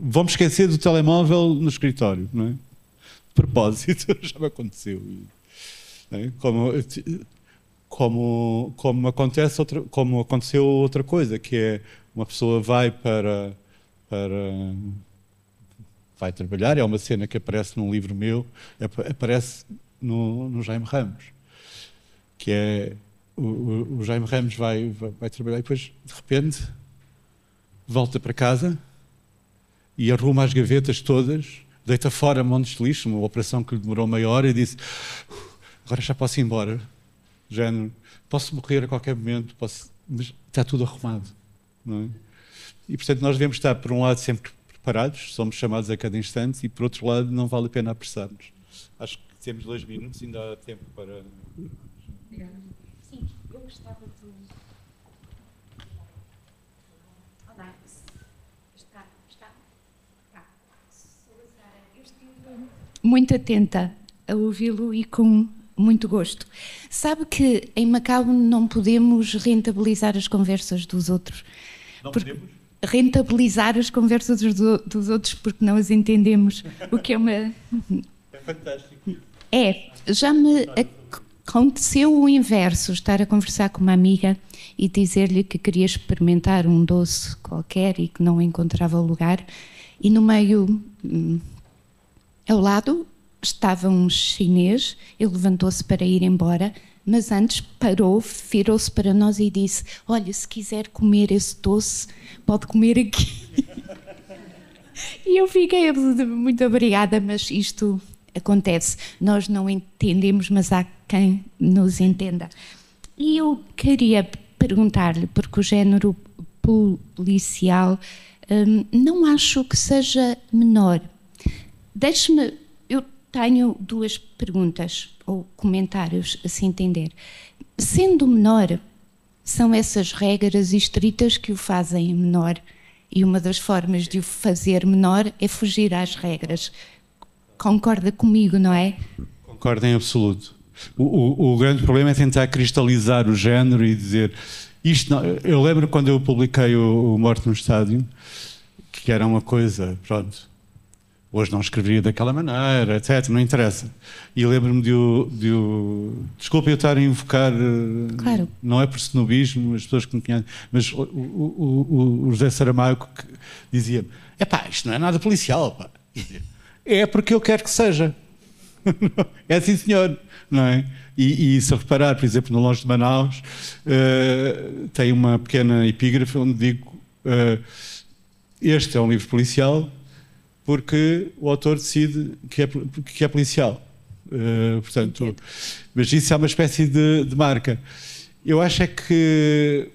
Vamos esquecer do telemóvel no escritório, não é? De propósito, *laughs* já me aconteceu. É? Como, como, como, acontece outra, como aconteceu outra coisa, que é uma pessoa vai para. para vai trabalhar, é uma cena que aparece num livro meu, aparece no, no Jaime Ramos, que é o, o Jaime Ramos vai, vai, vai, trabalhar e depois, de repente, volta para casa e arruma as gavetas todas, deita fora montes de lixo, uma operação que lhe demorou meia hora e disse, agora já posso ir embora, género, posso morrer a qualquer momento, posso, mas está tudo arrumado, não é? E, portanto, nós devemos estar, por um lado, sempre preparados, somos chamados a cada instante, e, por outro lado, não vale a pena apressarmos. Acho que temos dois minutos, ainda há tempo para. Obrigada. Sim, eu gostava de. Olá, está, está, tá. muito atenta a ouvi-lo e com muito gosto. Sabe que em Macau não podemos rentabilizar as conversas dos outros. Não porque podemos? Rentabilizar as conversas dos, dos outros porque não as entendemos, o que é uma. É fantástico. É, já me aconteceu o inverso, estar a conversar com uma amiga e dizer-lhe que queria experimentar um doce qualquer e que não encontrava lugar, e no meio, hum, ao lado, estava um chinês, ele levantou-se para ir embora, mas antes parou, virou-se para nós e disse: Olha, se quiser comer esse doce, pode comer aqui. *laughs* e eu fiquei muito obrigada, mas isto acontece. Nós não entendemos, mas há quem nos entenda. E eu queria perguntar-lhe, porque o género policial hum, não acho que seja menor. Deixe-me, eu tenho duas perguntas ou comentários a se entender. Sendo menor, são essas regras estritas que o fazem menor. E uma das formas de o fazer menor é fugir às regras. Concorda comigo, não é? Concordo em absoluto. O, o, o grande problema é tentar cristalizar o género e dizer isto. Não, eu lembro quando eu publiquei o, o Morte no Estádio, que era uma coisa, pronto, hoje não escreveria daquela maneira, etc. Não interessa. E lembro-me de o. De o desculpa eu estar a invocar. Eh, claro. Não é por snobismo, as pessoas que me conhecem, mas o, o, o José Saramago dizia: é pá, isto não é nada policial, pá é porque eu quero que seja. *laughs* é assim, senhor, não é? E, e se reparar, por exemplo, no Longe de Manaus, uh, tem uma pequena epígrafe onde digo: uh, Este é um livro policial, porque o autor decide que é, que é policial. Uh, portanto, mas isso é uma espécie de, de, marca. Eu acho é que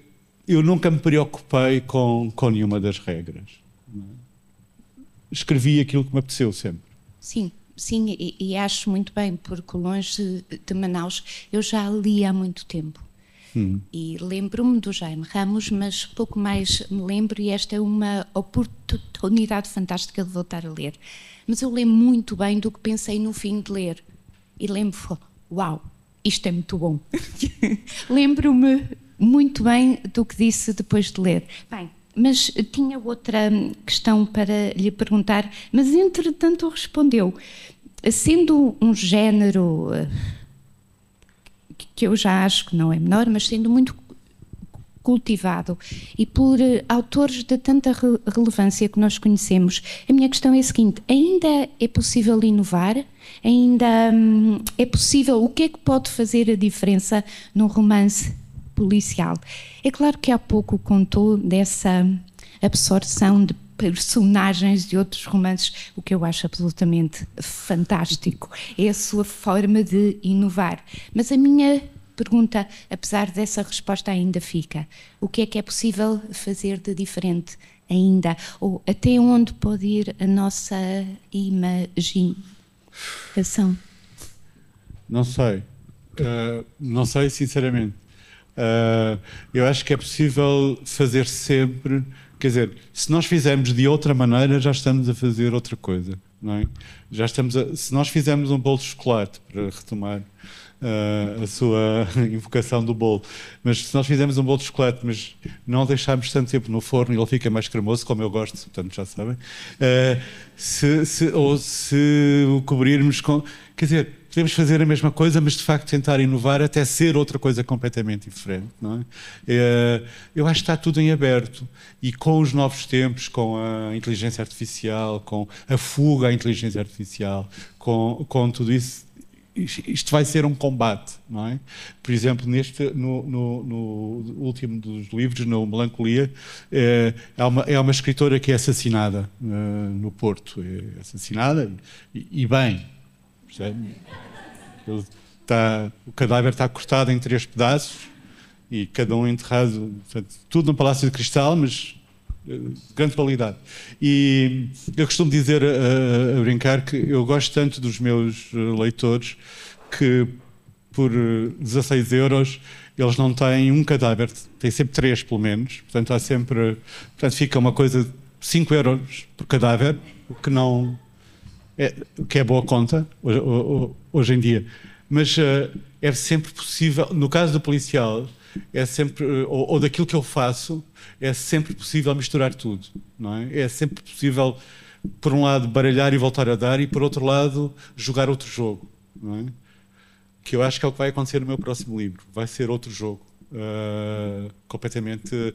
eu nunca me preocupei com, com nenhuma das regras escrevi aquilo que me apeteceu sempre. Sim. Sim, e, e acho muito bem, porque longe de Manaus eu já li há muito tempo. Hum. E lembro-me do Jaime Ramos, mas pouco mais me lembro, e esta é uma oportunidade fantástica de voltar a ler. Mas eu lembro muito bem do que pensei no fim de ler. E lembro-me, uau, isto é muito bom. *laughs* lembro-me muito bem do que disse depois de ler. Bem, mas tinha outra questão para lhe perguntar, mas entretanto respondeu. Sendo um género eh, que eu já acho que não é menor, mas sendo muito cultivado e por eh, autores de tanta relevância que nós conhecemos, a minha questão é a seguinte: ainda é possível inovar? Ainda hum, é possível? O que é que pode fazer a diferença num romance policial. É claro que há pouco contou dessa absorção de personagens de outros romances, o que eu acho absolutamente fantástico. É a sua forma de inovar. Mas a minha pergunta, apesar dessa resposta, ainda fica: o que é que é possível fazer de diferente ainda? Ou até onde pode ir a nossa imaginação? Não sei. Uh, não sei, sinceramente. Uh, eu acho que é possível fazer sempre. Quer dizer, se nós fizermos de outra maneira, já estamos a fazer outra coisa, não é? Já estamos a, se nós fizermos um bolo de chocolate, para retomar uh, a sua *laughs* invocação do bolo, mas se nós fizermos um bolo de chocolate, mas não deixarmos tanto tempo no forno, e ele fica mais cremoso, como eu gosto, portanto já sabem. Uh, se, se, ou se o cobrirmos com. Quer dizer, podemos fazer a mesma coisa, mas de facto tentar inovar até ser outra coisa completamente diferente. Não é? Eh, eu acho que está tudo em aberto e com os novos tempos, com a inteligência artificial, com a fuga à inteligência artificial, com, com tudo isso, isto vai ser um combate, não é? Por exemplo, neste, no, no, no último dos livros, no Melancolia, é, é, uma, é uma escritora que é assassinada é, no Porto, é assassinada e, e bem, ele está, o cadáver está cortado em três pedaços e cada um enterrado, portanto, tudo no Palácio de Cristal, mas de eh, grande qualidade. E eu costumo dizer eh, eh, a brincar que eu gosto tanto dos meus leitores que por 16 euros eles não têm um cadáver, têm sempre três pelo menos, portanto há sempre, portanto fica uma coisa de 5 euros por cadáver, o que não é, que é boa conta hoje, hoje em dia. Mas uh, é sempre possível, no caso do policial, é sempre, eh, ou, ou, daquilo que eu faço, é sempre possível misturar tudo, não é? É sempre possível, por um lado, baralhar e voltar a dar, e por outro lado, jogar outro jogo, não é? Que eu acho que é o que vai acontecer no meu próximo livro. Vai ser outro jogo, uh, completamente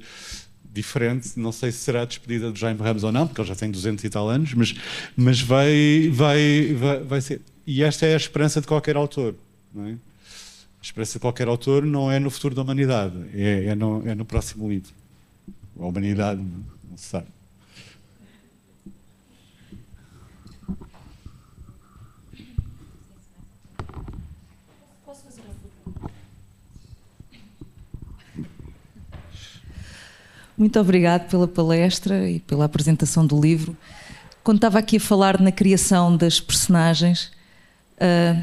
diferente. Não sei se será despedida do Jaime Ramos ou não, porque ele já tem 200 e tal anos, mas, mas vai, vai, vai, vai ser. E esta é a esperança de qualquer autor. Não é? A esperança de qualquer autor não é no futuro da humanidade, é, é, no, é no próximo livro. A humanidade, não se sabe. Muito obrigado pela palestra e pela apresentação do livro. Quando estava aqui a falar na criação das personagens, uh,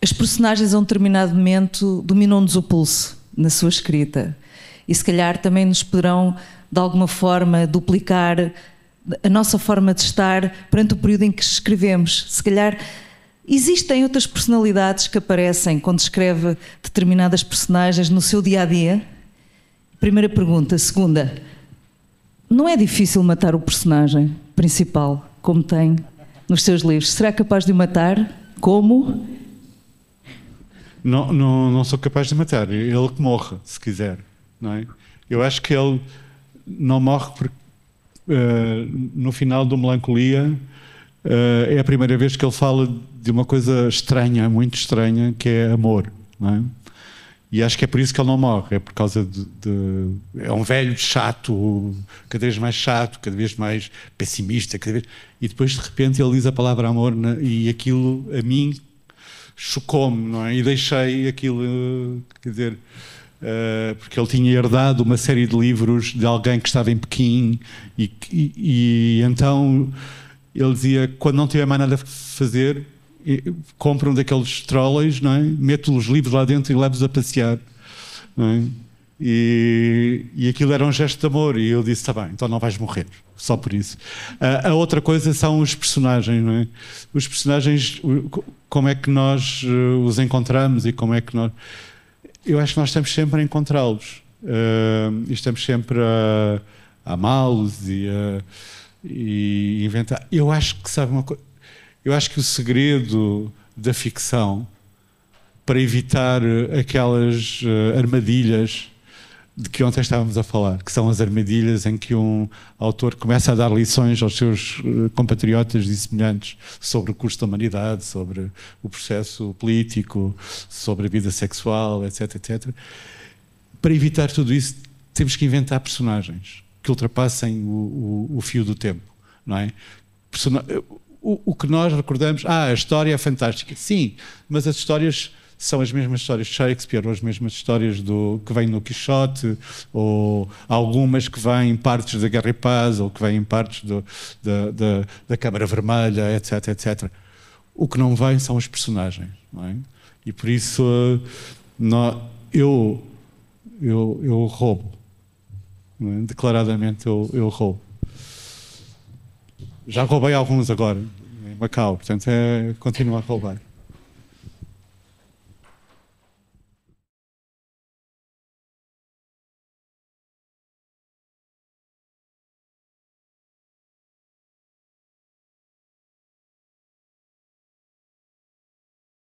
as personagens a um determinado momento dominam-nos o pulso na sua escrita e se calhar também nos poderão de alguma forma duplicar a nossa forma de estar perante o período em que escrevemos. Se calhar existem outras personalidades que aparecem quando escreve determinadas personagens no seu dia a dia Primeira pergunta. Segunda, não é difícil matar o personagem principal, como tem nos seus livros? Será capaz de o matar? Como? Não, não, não sou capaz de matar. Ele que morre, se quiser. Não é? Eu acho que ele não morre porque uh, no final do Melancolia uh, é a primeira vez que ele fala de uma coisa estranha, muito estranha, que é amor. Não é? E acho que é por isso que ele não morre, é por causa de. de é um velho chato, cada vez mais chato, cada vez mais pessimista, cada vez. E depois, de repente, ele diz a palavra amor na, né, e aquilo, a mim, chocou-me, não é? E deixei aquilo, eh, quer dizer. Uh, porque ele tinha herdado uma série de livros de alguém que estava em Pequim, e, e, e então ele dizia: quando não tiver mais nada a fazer, compram daqueles trolleys, não é? os livros lá dentro e levo-os a passear. É? E, e, aquilo era um gesto de amor, e eu disse: está bem, então não vais morrer, só por isso. A, a outra coisa são os personagens, não é? Os personagens, como é que nós eh, os encontramos e como é que nós. Eu acho que nós estamos sempre a encontrá-los, uh, estamos sempre a, a amá-los e a e inventar. Eu acho que sabe uma coisa. Eu acho que o segredo da ficção para evitar eh, aquelas eh, armadilhas de que ontem estávamos a falar, que são as armadilhas em que um autor começa a dar lições aos seus eh, compatriotas e semelhantes sobre o curso da humanidade, sobre o processo político, sobre a vida sexual, etc, etc. Para evitar tudo isso, temos que inventar personagens que ultrapassem o, o, o fio do tempo, não é? Persona o, o que nós recordamos, ah, a história é fantástica. Sim, mas as histórias são as mesmas histórias de Shakespeare, ou as mesmas histórias do, que vêm no Quixote, ou algumas que vêm em partes da Guerra e Paz, ou que vêm em partes do, da, da, da Câmara Vermelha, etc, etc. O que não vem são os personagens, é? E por isso não, eu, eu, eu roubo. É? Declaradamente eu, eu roubo. Já roubei alguns agora. Macau, portanto é, continuar a roubar.